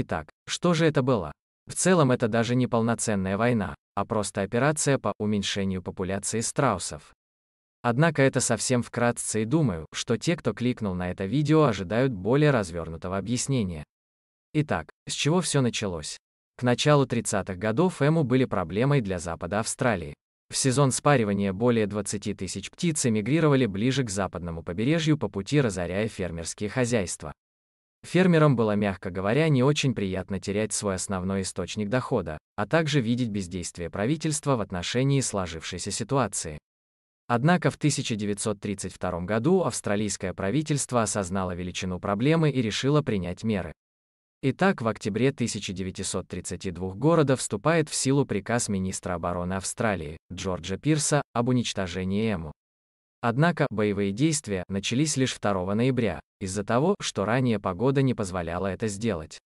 Итак, что же это было? В целом это даже не полноценная война, а просто операция по уменьшению популяции страусов. Однако это совсем вкратце и думаю, что те, кто кликнул на это видео, ожидают более развернутого объяснения. Итак, с чего все началось? К началу 30-х годов эму были проблемой для Запада Австралии. В сезон спаривания более 20 тысяч птиц эмигрировали ближе к западному побережью по пути разоряя фермерские хозяйства. Фермерам было, мягко говоря, не очень приятно терять свой основной источник дохода, а также видеть бездействие правительства в отношении сложившейся ситуации. Однако в 1932 году австралийское правительство осознало величину проблемы и решило принять меры. Итак, в октябре 1932 года вступает в силу приказ министра обороны Австралии Джорджа Пирса об уничтожении ЭМУ. Однако боевые действия начались лишь 2 ноября, из-за того, что ранее погода не позволяла это сделать.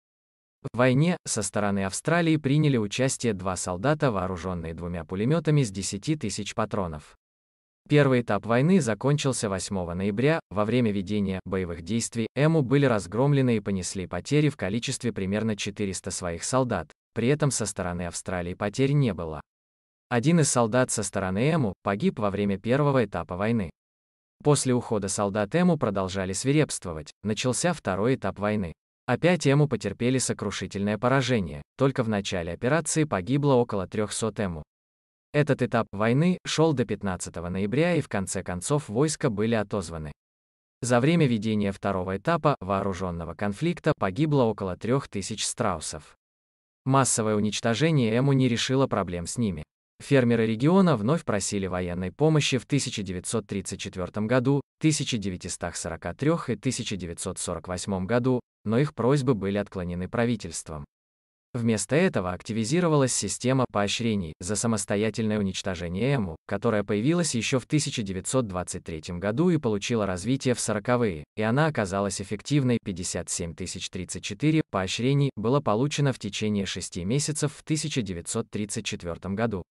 В войне со стороны Австралии приняли участие два солдата, вооруженные двумя пулеметами с 10 тысяч патронов. Первый этап войны закончился 8 ноября, во время ведения боевых действий Эму были разгромлены и понесли потери в количестве примерно 400 своих солдат, при этом со стороны Австралии потерь не было. Один из солдат со стороны Эму погиб во время первого этапа войны. После ухода солдат Эму продолжали свирепствовать, начался второй этап войны. Опять Эму потерпели сокрушительное поражение, только в начале операции погибло около 300 Эму. Этот этап войны шел до 15 ноября и в конце концов войска были отозваны. За время ведения второго этапа вооруженного конфликта погибло около 3000 страусов. Массовое уничтожение Эму не решило проблем с ними. Фермеры региона вновь просили военной помощи в 1934 году, 1943 и 1948 году, но их просьбы были отклонены правительством. Вместо этого активизировалась система поощрений за самостоятельное уничтожение ЭМУ, которая появилась еще в 1923 году и получила развитие в 40-е, и она оказалась эффективной. 57 034 поощрений было получено в течение 6 месяцев в 1934 году.